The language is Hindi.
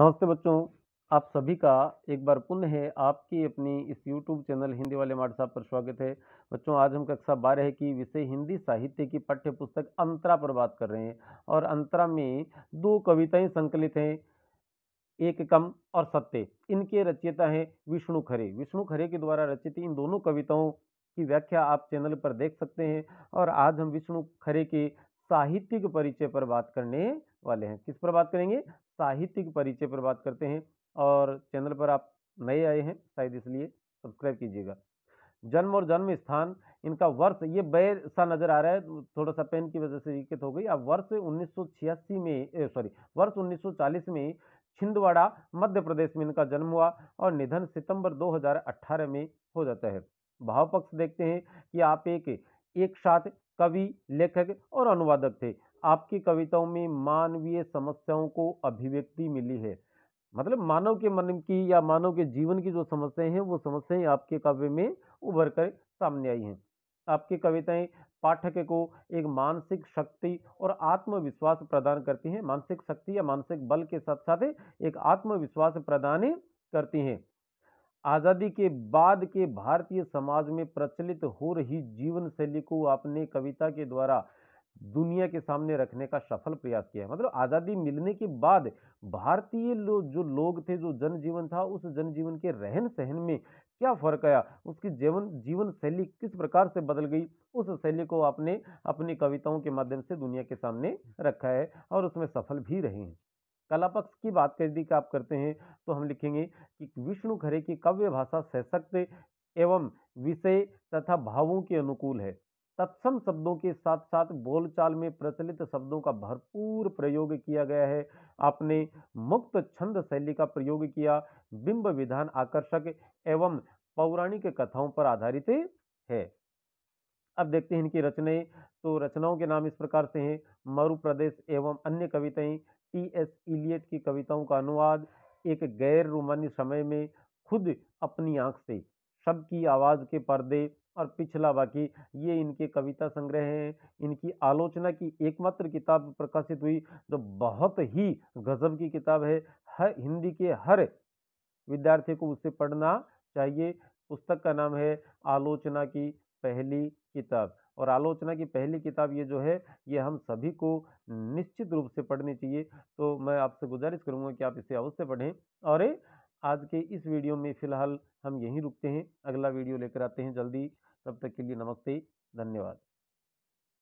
नमस्ते बच्चों आप सभी का एक बार पुनः है आपकी अपनी इस YouTube चैनल हिंदी वाले मार्ट साहब पर स्वागत है बच्चों आज हम कक्षा बारह की विषय हिंदी साहित्य की पाठ्य पुस्तक अंतरा पर बात कर रहे हैं और अंतरा में दो कविताएं संकलित हैं एक कम और सत्य इनके रचयिता हैं विष्णु खरे विष्णु खरे के द्वारा रचित इन दोनों कविताओं की व्याख्या आप चैनल पर देख सकते हैं और आज हम विष्णु खरे के साहित्य के परिचय पर बात करने वाले हैं किस पर बात करेंगे साहित्य के परिचय पर बात करते हैं और चैनल पर आप नए आए हैं शायद इसलिए सब्सक्राइब कीजिएगा जन्म और जन्म स्थान इनका वर्ष ये बैर सा नज़र आ रहा है थोड़ा सा पेन की वजह से दिक्कत हो गई अब वर्ष उन्नीस में सॉरी वर्ष उन्नीस में छिंदवाड़ा मध्य प्रदेश में इनका जन्म हुआ और निधन सितंबर 2018 में हो जाता है भाव पक्ष देखते हैं कि आप एक एक साथ कवि लेखक और अनुवादक थे आपकी कविताओं में मानवीय समस्याओं को अभिव्यक्ति मिली है मतलब मानव के मन की या मानव के जीवन की जो समस्याएं हैं वो समस्याएं आपके काव्य में उभर कर सामने आई हैं आपकी कविताएं पाठक को एक मानसिक शक्ति और आत्मविश्वास प्रदान करती हैं मानसिक शक्ति या मानसिक बल के साथ साथ एक आत्मविश्वास प्रदान करती हैं आज़ादी के बाद के भारतीय समाज में प्रचलित हो रही जीवन शैली को आपने कविता के द्वारा दुनिया के सामने रखने का सफल प्रयास किया है मतलब आज़ादी मिलने के बाद भारतीय लो, जो लोग थे जो जनजीवन था उस जनजीवन के रहन सहन में क्या फर्क आया उसकी जीवन जीवन शैली किस प्रकार से बदल गई उस शैली को आपने अपनी कविताओं के माध्यम से दुनिया के सामने रखा है और उसमें सफल भी रहे हैं कला पक्ष की बात कर दी कि आप करते हैं तो हम लिखेंगे कि विष्णु खरे की काव्य भाषा सशक्त एवं विषय तथा भावों के अनुकूल है तत्सम शब्दों के साथ साथ बोलचाल में प्रचलित शब्दों का भरपूर प्रयोग किया गया है आपने मुक्त छंद शैली का प्रयोग किया बिंब विधान आकर्षक एवं पौराणिक कथाओं पर आधारित है अब देखते हैं इनकी रचनाएं तो रचनाओं के नाम इस प्रकार से हैं मरु प्रदेश एवं अन्य कविताएं टी एस इलियट की कविताओं का अनुवाद एक गैर रोमानी समय में खुद अपनी आँख से शब्द की आवाज़ के पर्दे और पिछला बाकी ये इनके कविता संग्रह हैं इनकी आलोचना की एकमात्र किताब प्रकाशित हुई जो बहुत ही गज़ब की किताब है हर हिंदी के हर विद्यार्थी को उससे पढ़ना चाहिए पुस्तक का नाम है आलोचना की पहली किताब और आलोचना की पहली किताब ये जो है ये हम सभी को निश्चित रूप से पढ़नी चाहिए तो मैं आपसे गुजारिश करूँगा कि आप इसे अवश्य पढ़ें और आज के इस वीडियो में फ़िलहाल हम यहीं रुकते हैं अगला वीडियो लेकर आते हैं जल्दी तब तक के लिए नमस्ते धन्यवाद